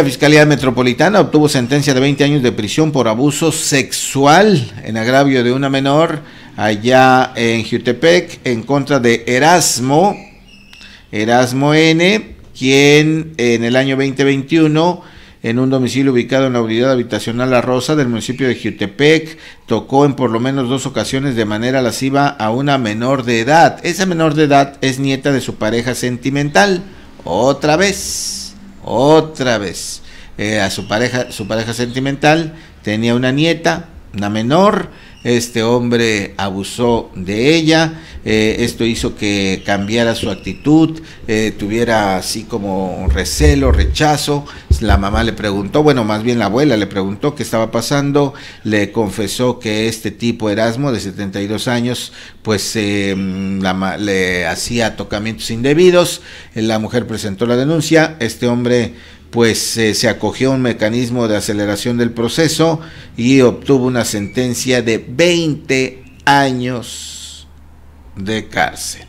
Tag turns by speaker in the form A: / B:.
A: la Fiscalía Metropolitana obtuvo sentencia de 20 años de prisión por abuso sexual en agravio de una menor allá en Jutepec en contra de Erasmo, Erasmo N, quien en el año 2021 en un domicilio ubicado en la unidad habitacional La Rosa del municipio de Jutepec, tocó en por lo menos dos ocasiones de manera lasciva a una menor de edad. Esa menor de edad es nieta de su pareja sentimental. Otra vez otra vez. Eh, a su pareja, su pareja sentimental, tenía una nieta, una menor, este hombre abusó de ella, eh, esto hizo que cambiara su actitud, eh, tuviera así como recelo, rechazo, la mamá le preguntó, bueno, más bien la abuela le preguntó qué estaba pasando, le confesó que este tipo Erasmo de 72 años, pues eh, le hacía tocamientos indebidos, eh, la mujer presentó la denuncia, este hombre pues eh, se acogió a un mecanismo de aceleración del proceso y obtuvo una sentencia de 20 años de cárcel.